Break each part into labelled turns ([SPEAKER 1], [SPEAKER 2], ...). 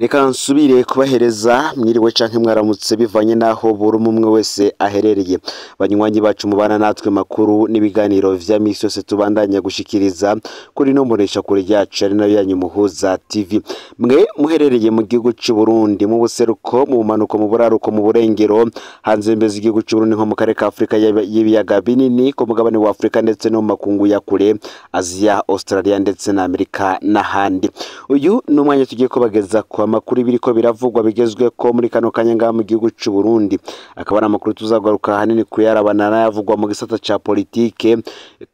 [SPEAKER 1] reka nsubire kubahereza mwiriwe cyangwa mwaramutse bivanye n'aho buri umwe wese aherereye banywanyi bacu mubana natwe makuru n'ibiganiro bya minsi yose tubandanya gushikiriza kuri no muresha kure ryacu ari nayo yanyu muhuza tv mwe muherereye mu gihugu cy'u Burundi mu buseruko mu bumanuko mu buraruko mu burengero hanze mbeze igihugu cy'u Burundi nko mu karere ka Afurika y'ibiyaga binini ko mugabane wa Afurika ndetse no mu makungu ya kure Aziya Australia ndetse na Amerika n'ahandi uyu ni umwanya tugiye kubageza kwa amakuru y'ibiriko biravugwa bigezwe ko muri kano kanya mu gihugu cy'u Burundi akaba ari amakuru tuzagaruka ahanini kuyarabana n'ayavugwa mu gisata cya politike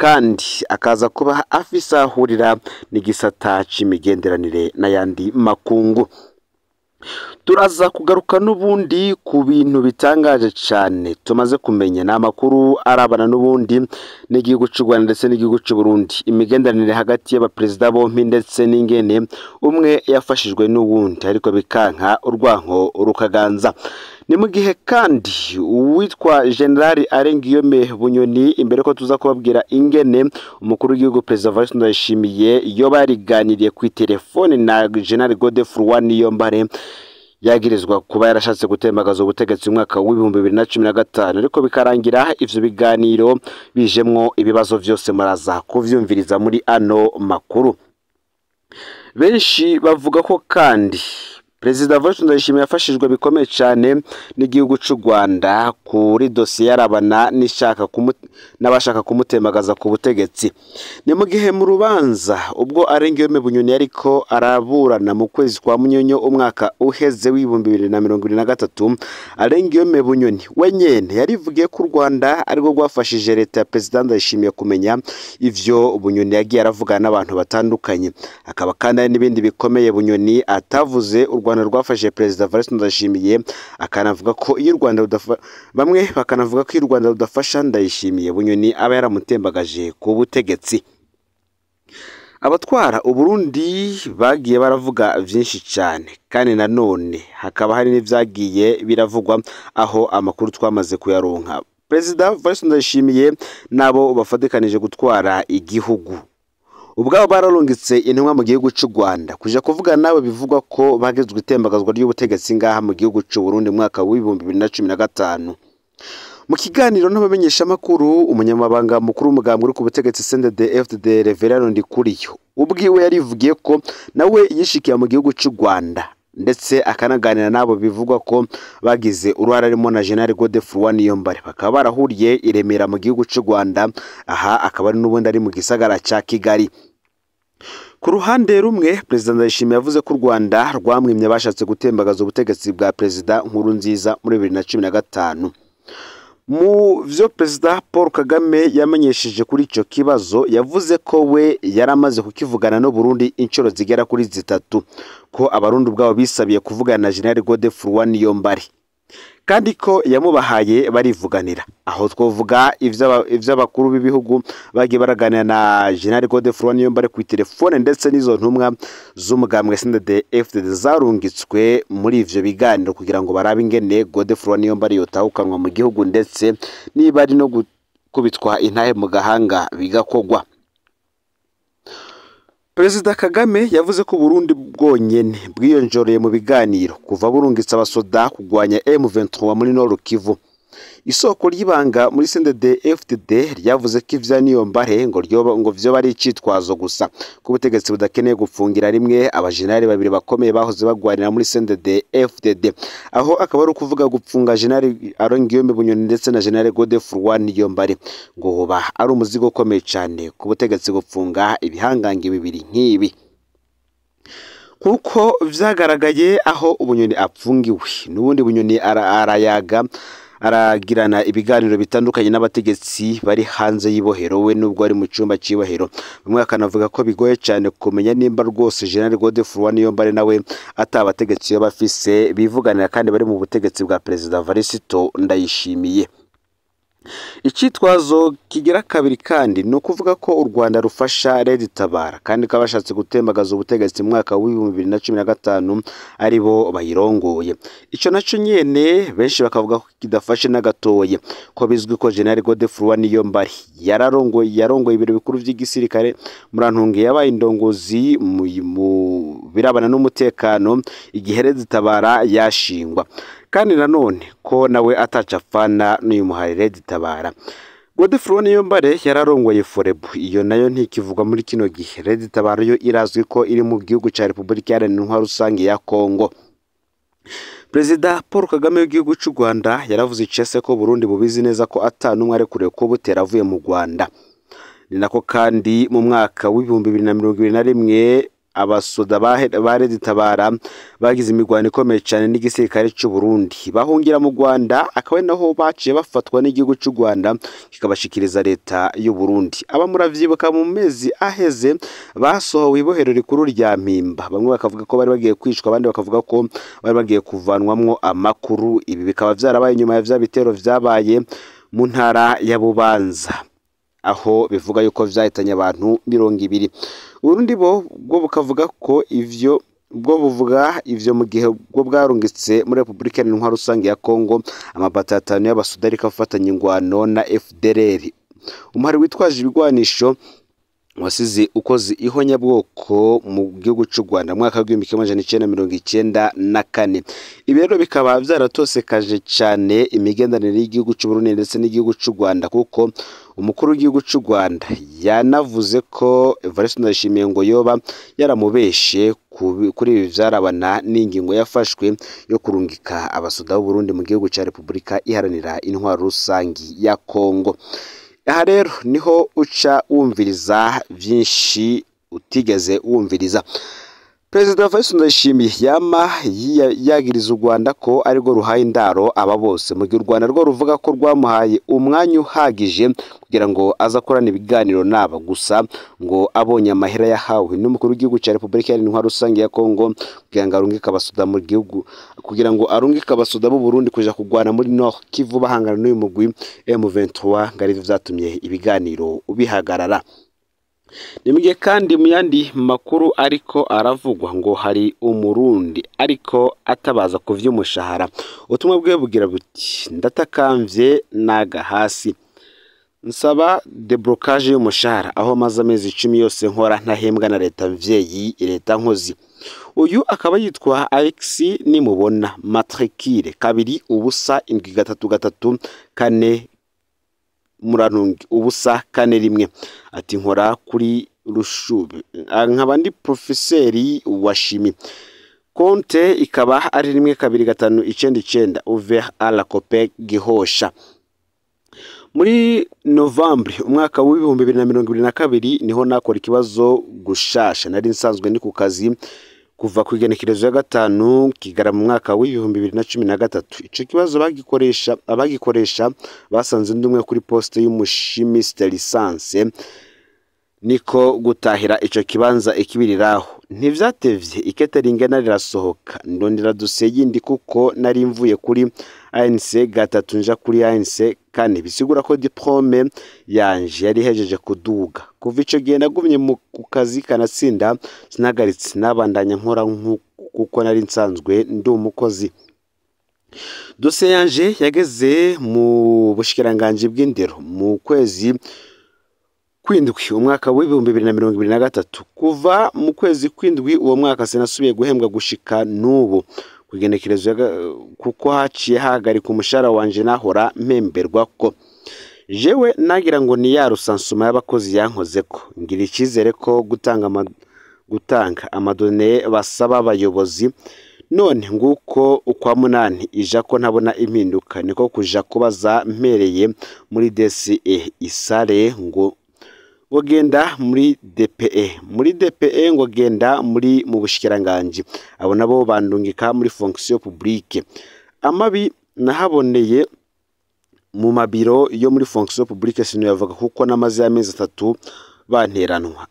[SPEAKER 1] kandi akaza kuba afisa ahurira n'igisata cy'imigenderanire n'ayandi makungu turaza kugaruka n'ubundi ku bintu bitangaje cyane tumaze kumenya ni amakuru arabana n'ubundi n'igihugu cy'u rwanda ndetse n'igihugu cy'u burundi imigenderanire hagati y'abaperezida bombi ndetse n'ingene umwe yafashijwe n'uwundi ariko bikanka urwanko rukaganza ni mu gihe kandi uwitwa generali arengiyome bunyoni imbere ko tuza kubabwira ingene umukuru w'igihugu perezida valisi ndayishimiye iyo bariganiriye ku iterefone na generali godefurwa niyo mbare yagirizwa kuba yarashatse gutembagaza ubutegetsi mu w'ibihumbi bibiri na cumi na gatanu ariko bikarangira ibyo biganiro bijemo ibibazo byose muraza kubyumviriza muri ano makuru benshi bavuga ko kandi perezida Voshin Ndayishimiye yafashijwe bikomeye cyane n'igihugu cy'u Rwanda kuri dosiye yarabana n'abashaka kumutemagaza ku butegetsi ni mu gihe mu rubanza ubwo arengewemo bunyoni ariko araburana mu kwezi kwa munyonyo umwaka uheze w'ibihumbi bibiri na mirongo irindwi na gatatu arengewemo bunyoni wenyine yarivugiye ko u Rwanda arirwo rwafashije leta ya perezida Ndayishimiye kumenya ibyo bunyoni yagiye aravugana n'abantu batandukanye akaba kandi hari n'ibindi bikomeye bunyoni atavuze u Rwanda Rwanda rwafashije Perezida Evariste Ndayishimiye akanavuga ko iyo u Rwanda bamwe bakanavuga ko iyo u Rwanda rudafasha Ndayishimiye Bunyoni aba yaramutembagaje ku butegetsi abatwara uburundi bagiye baravuga byinshi cyane kandi nanone hakaba hari n'ibyagiye biravugwa aho amakuru twamaze kuyaronka perezida Ndayishimiye nabo bafatikanije gutwara igihugu ubwabo bararungitse intumwa mu gihugu cy'u rwanda kuja kuvugana nawe bivugwa ko bagezwe itembagazwa ry'ubutegetsi ngaha mu gihugu cy'u Burundi mwaka w'ibihumbi bibiri na cumi na gatanu mu kiganiro n'abamenyeshamakuru umunyamabanga mukuru w'umugambwe uri ku butegetsi sendede fdd reverano ndikuriyo ubwiwe yarivugiye ko nawe yishikiye mu gihugu cy'u rwanda ndetse akanaganira n'abo bivugwa ko bagize uruhare arimo na jenali godefurwa niyombare bakaba barahuriye iremera mu gihugu cy'u rwanda aha akaba ari n'ubundi ari mu gisagara cya kigali ku ruhande rumwe perezida ndayishimiye yavuze ko u rwanda rwamwimye bashatse gutembagaza ubutegetsi bwa perezida nkuru nziza muri bibiri na cumi na gatanu mu byo perezida paul kagame yamenyesheje kuri icyo kibazo yavuze ko we yari amaze kukivugana no Burundi inshuro zigera kuri zitatu ko abarundi ubwabo bisabiye kuvugana na general gode furuwa niyo mbari kandi ko yamubahaye barivuganira aho twavuga iby'abakuru b'ibihugu bagiye baraganira na jenali gode furoni niyo bari ku telefone ndetse n'izo ntumwa z'umugambwe sendede efuperi zarungitswe muri ibyo biganiro kugira ngo barabe ingene gode furoni niyo bari yotahukanwa mu gihugu ndetse niba ari no gukubitwa intahe mu gahanga bigakogwa perezida kagame yavuze ko Burundi bwonyine bwiyonjoreye mu biganiro kuva burungitse abasoda kugwanya M23 muri Nord Kivu isoko ry'ibanga muri sendede fdd ryavuze ko ibya niyo mbare ngo byoba bari icyitwazo gusa ko ubutegetsi budakeneye gufungira rimwe abajenali babiri bakomeye bahoze bagwanira muri sendede fdd aho akaba ari ukuvuga gupfunga jenali arongiyome bunyoni ndetse na jenali gode niyo mbare ngo hoba ari umuzigo ukomeye cyane ku butegetsi gufunga ibihangange bibiri nk'ibi nk'uko byagaragaye aho ubunyoni apfungiwe n'ubundi bunyoni arayaga ara aragirana ibiganiro bitandukanye n'abategetsi bari hanze y'ibohero we nubwo ari mu cyumba cy'ibohero bamwe bakanavuga ko bigoye cyane kumenya nimba rwose General Godefroid Niyombare nawe ataba abategetsi bafise bivuganira kandi bari mu butegetsi bwa Perezida Varisito ndayishimiye Icyitwazo kigira kabiri kandi ni ukuvuga ko u Rwanda rufasha red tabara kandi ko abashatse gutembagaza ubutegetsi mu mwaka w'ibihumbi bibiri na cumi na gatanu aribo bo bayirongoye. Icyo nacyo nyine benshi bakavuga ko kidafashe na gatoya ko bizwi ko Gen Godefroid Niyombare yararongoye yarongoye ibiro bikuru by'igisirikare, Murantunga yabaye indongozi mu birabana n'umutekano igihe Leta itabara yashingwa. kandi nanone ko nawe ataca apfana n'uyimuharire gitabara godefro niyo mbare yararongoye forebu iyo nayo ntikivugwa muri kino gihe redi tabaro yo irazwi ko iri mu gihugu cya repubulika iharanira rusange ya kongo perezida paul kagame w'igihugu cy'u rwanda yaravuze icese ko burundi bubizi neza ko atanumwe kure ko butera avuye mu rwanda ni nako kandi mu mwaka w'ibihumbi bibiri na mirongo ibiri na rimwe abasoda Tabara bagize imirwano ikomeye cyane n'igisirikare cy'u Burundi bahungira mu Rwanda akaba naho baciye bafatwa n'igihugu cy'u Rwanda kikabashikiriza leta y'u Burundi abamurabyibuka mu mezi aheze basohowe ibohero rikuru rya Mpimba bamwe bakavuga ko bari bagiye kwicwa abandi bakavuga ko bari bagiye kuvanwamo amakuru ibi bikaba byarabaye nyuma ya bya bitero byabaye mu ntara ya Bubanza aho bivuga yuko byahitanye abantu mirongo ibiri urundi bo bwo bukavuga ko ivyo bwo buvuga ibyo mu gihe bwo bwarungitse muri repubulika iharanira rusange ya kongo amabatatanu y'abasudari kafatanya ingwano na fdrr umuhari witwaje ibigwanisho wasize ukoze ihonyabwoko mu gihugu cy'u rwanda mu mwaka w'igihumbi kimwe amajana icyenda mirongo icyenda na kane ibi rero bikaba byaratosekaje cyane imigenderanire y'igihugu cy'u burundi ndetse n'igihugu cy'u rwanda kuko umukuru w'igihugu cy'u rwanda yanavuze ko evariste ndayishimiye ngo yoba yaramubeshe kuri ibi byarabana n'ingingo yafashwe yo kurungika abasuda b'uburundi mu gihugu cya repubulika iharanira intwaro rusange ya kongo aha rero niho uca wumviriza byinshi utigeze wumviriza perezida faisal ndayishimiye yama yagiriza u rwanda ko arirwo ruhaye indaro aba bose mu gihe u rwanda rwo ruvuga ko rwamuhaye umwanya uhagije kugira ngo aze ibiganiro n'aba gusa ngo abonye amahera yahawe n'umukuru w'igihugu cya repubulika iharanira rusange ya kongo kugira ngo arungike abasuda mu gihugu kugira ngo arunge arungike abasuda Burundi kujya kurwana muri nord kivu bahangana n'uyu mugwi m23 ngari bizatumye ibiganiro bihagarara Ni kandi mu yandi makuru ariko aravugwa ngo hari umurundi ariko atabaza ku by'umushahara ubutumwa bwe bugira buti ndatakambye naga hasi nsaba deburokaje y'umushahara aho maze amezi icumi yose nkora ntahembwa na leta mubyeyi leta nkozi uyu akaba yitwa alexi nimubona matrikire kabiri ubusa indwi gatatu gatatu kane muranungi ubusa kane rimwe ati nkora kuri rushubi ah, nkaba ndi Profeseri wa shimi konte ikaba ari rimwe kabiri gatanu icyenda icyenda uve arakope gihosha muri novambere umwaka w'ibihumbi bibiri na mirongo irindwi na kabiri niho nakora ikibazo gushasha nari nsanzwe ni ku kazi kuva ku igenekerezo ya gatanu kigara mu mwaka w'ibihumbi bibiri na cumi na gatatu icyo kibazo bagikoresha abagikoresha basanze undi umwe kuri posite y'umushimisite lisanse niko gutahira icyo kibanza ikibiriraho ntibyatebye ikete ringana rirasohoka ndondera dusegindi kuko nari mvuye kuri ANC gatatu nja kuri ANC kane bisigura ko diporome yanje yari ihejeje kuduga kuva icyo gihe nagumye mu kazi kanatsinda sinagaritse nabandanya nkora kuko nari nsanzwe ndi umukozi dosiye yanje yageze mu bushyikiranganji bw'indero mu kwezi kw'indwi umwaka w'ibihumbi bibiri na mirongo ibiri na gatatu kuva mu kwezi kw'indwi uwo mwaka sinasubiye guhembwa gushika n'ubu kugenekerezo kuko haciye hahagarika umushahara wanjye nahora mpemberwa ko jewe nagira ngo ni ya rusansuma y'abakozi yankoze ko ngira icyizere ko gutanga gutanga amadone basaba abayobozi none nguko ukwa munani ija ko ntabona impinduka niko kuja kubaza mpereye muri desi e isare ngo ngo genda muri DPE muri DPE ngo genda muri mu bushyikiranganji abo nabo bandungika muri fonction publique amabi nahaboneye mu mabiro yo muri fonction publique sinayavuga kuko n'amaze amezi atatu banteranwa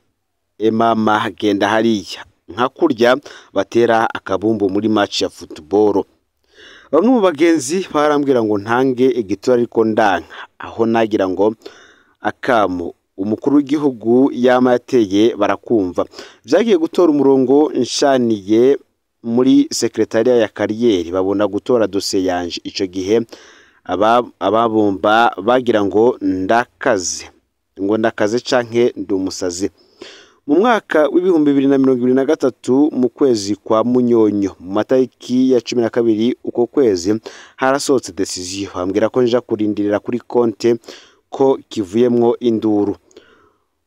[SPEAKER 1] emama genda hariya nka kurya batera akabumbu muri match ya football bamwe mu bagenzi barambwira ngo ntange igitura ariko ndanka aho nagira ngo akamu umukuru w'igihugu yaba yateye barakumva byagiye gutora umurongo nshaniye muri sekretariya ya kariyeri babona gutora dosiye yanjye icyo gihe ababumba bagira ngo ndakaze ngo ndakaze canke ndi umusazi mu mwaka w'ibihumbi bibiri na mirongo ibiri na gatatu mu kwezi kwa munyonyo mu matariki ya cumi na kabiri uko kwezi harasohotse desiziyo bambwira ko nja kurindirira kuri konte ko kivuyemo induru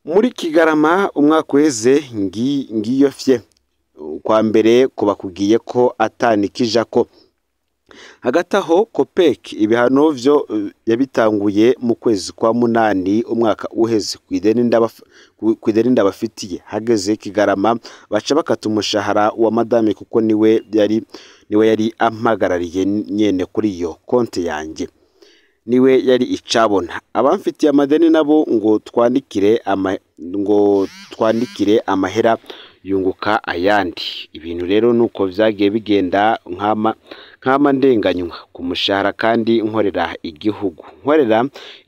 [SPEAKER 1] muri kigarama umwaka uheze ngiyo kwa mbere kubakubwiye ko atanikije ko hagati aho kopeki ibihano byo eh, yabitanguye mu kwezi kwa munani umwaka uheze ku ideni ndabafitiye hageze kigarama baca bakata umushahara wa madame kuko niwe yari niwe yari ampagarariye nyene kuri iyo konti yanjye niwe yari icabona abamfitiye amadeni nabo ngo twandikire ngo twandikire amahera yunguka ayandi ibintu rero nuko byagiye bigenda nk'ama nk'ama ndenganywa ku mushahara kandi nkorera igihugu nkorera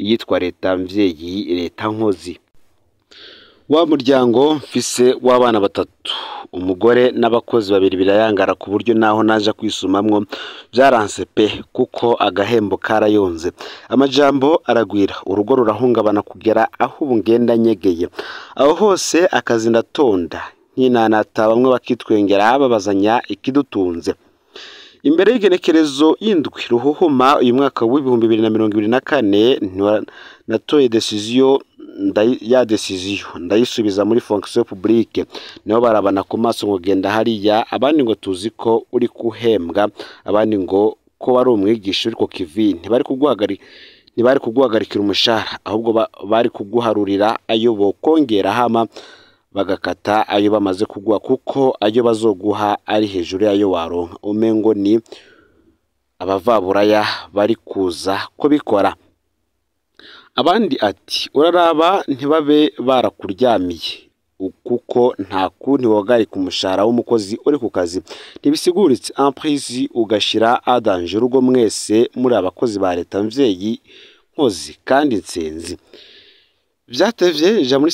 [SPEAKER 1] iyitwa leta mbyeyi leta nkozi wa muryango mfise w'abana batatu umugore n'abakozi babiri birayangara ku buryo naho naje kwisumamwo byaranse pe kuko agahembo karayonze amajambo aragwira urugo rurahungabana kugera aho ubu ngenda nyegeye aho hose akazi ndatonda nk'inanata bamwe bakitwengera babazanya ikidutunze imbere y'igenekerezo y'indwi ruhuhuma uyu mwaka w'ibihumbi bibiri na mirongo ibiri na kane natoye desiziyo ya decision ndayisubiza muri fonction publique niho barabana ku maso ngo genda hariya abandi ngo tuzi ko uri kuhembwa abandi ngo ko wari umwigisha uri ku kivi ntibari kuguhagarika ntibari kuguhagarikira umushahara ahubwo bari kuguharurira ayo bokongera hama bagakata ayo bamaze kuguha kuko ayo bazoguha ari hejuru y'ayo waronka umengo ni abavaburaya bari kuza kubikora abandi ati uraraba ntibabe barakuryamiye kuko nta kundi wahagarika mushahara w'umukozi uri ku kazi ntibisiguritse ampurizi ugashyira adanje urugo mwese muri abakozi ba leta mbyeyi nkozi kandi nsenzi byatevye muri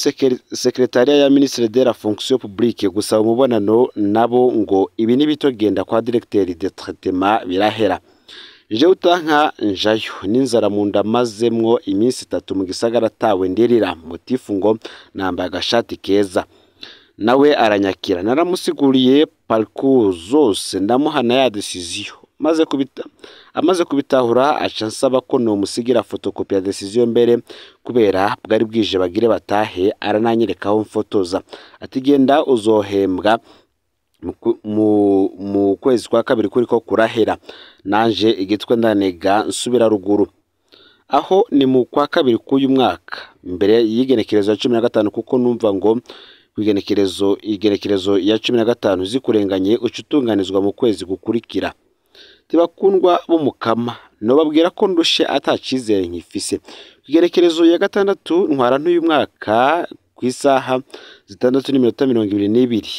[SPEAKER 1] sekeretariya ya minisitiri de la fonction publique gusaba umubonano nabo ngo ibi ntibitogenda kwa directeur de traitement birahera jewe utanka njayo n'inzara mu nda mazemwo iminsi itatu mu gisagara tawe ndirira mutifu ngo nambaye agashati keza nawe aranyakira naramusiguriye parikuru zose ndamuhana ya desiziyo amaze kubitahura aca nsaba ko nomusigira fotokopi ya desiziyo mbere kubera bwari bwije bagire batahe arananyereka mfotoza ati genda uzohembwa mu kwezi kwa kabiri kuri ko kurahera nanje igitwe ndanega nsubira ruguru aho ni mu kwa kabiri k'uyu mwaka mbere y'igenekerezo ya cumi na gatanu kuko numva ngo igenekerezo igenekerezo ya cumi na gatanu zikurenganye uca utunganizwa mu kwezi gukurikira ntibakundwa b'umukama nubabwira ko ndushe atacyizere nkifise igenekerezo ya gatandatu ntwara n'uyu mwaka ku isaha zitandatu n'iminota mirongo ibiri n'ibiri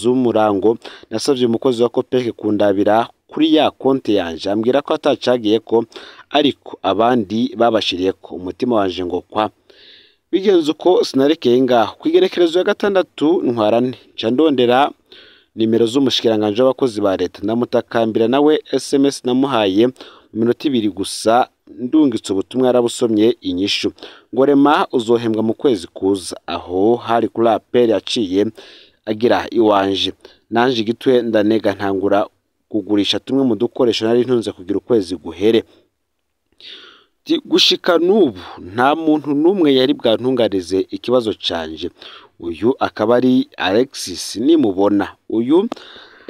[SPEAKER 1] z'umurango nasabye umukozi wa kopeke kundabira kuri ya konti yanjye ambwira ko atacagiye ko ariko abandi babashiriye ko umutima wanjye ngo kwa bigenze uko sinarekeye ngaho ku igerekerezo ya gatandatu ntwarane nca ndondera nimero z'umushikiranganji w'abakozi ba leta ndamutakambira nawe esemesi namuhaye mu minota ibiri gusa ndungitse ubutumwa yarabusomye inyishu ngorema uzohembwa mu kwezi kuza aho hari kuri aperi yaciye agira iwanje nanjye igitwe ndanega ntangura kugurisha tumwe mu dukoresho nari ntunze kugira ukwezi guhere gushika n'ubu nta muntu n'umwe yari bwantunganize ikibazo cyanjye uyu akaba ari alexis nimubona uyu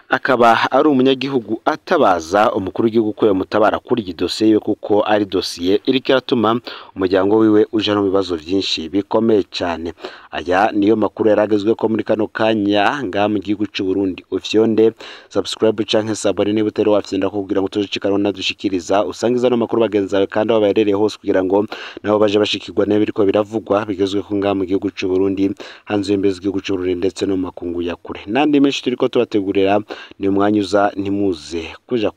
[SPEAKER 1] akaba ari umunyagihugu atabaza umukuru w'igihugu ko yamutabara kuri iyi dosiye yiwe kuko ari dosiye iri kiratuma umuryango wiwe uja mu bibazo byinshi bikomeye cyane aya niyo makuru yaragezwe ko muri kano kanya ngaha mu gihugu cy'u Burundi ufyonde subscribe canke sabone niba utari wafite ndakubwira ngo tuzicikana unadushikiriza usange izano makuru bagenzi bawe kandi aho baherereye hose kugira ngo nabo baje bashikirwa n'ibiriko biravugwa bigezwe ko ngaha mu gihugu cy'u Burundi hanze y'imbere z'igihugu cy'u Burundi ndetse no mu makungu ya kure n'andi menshi turiko tubategurira niyo mwanya uza ntimuze kuja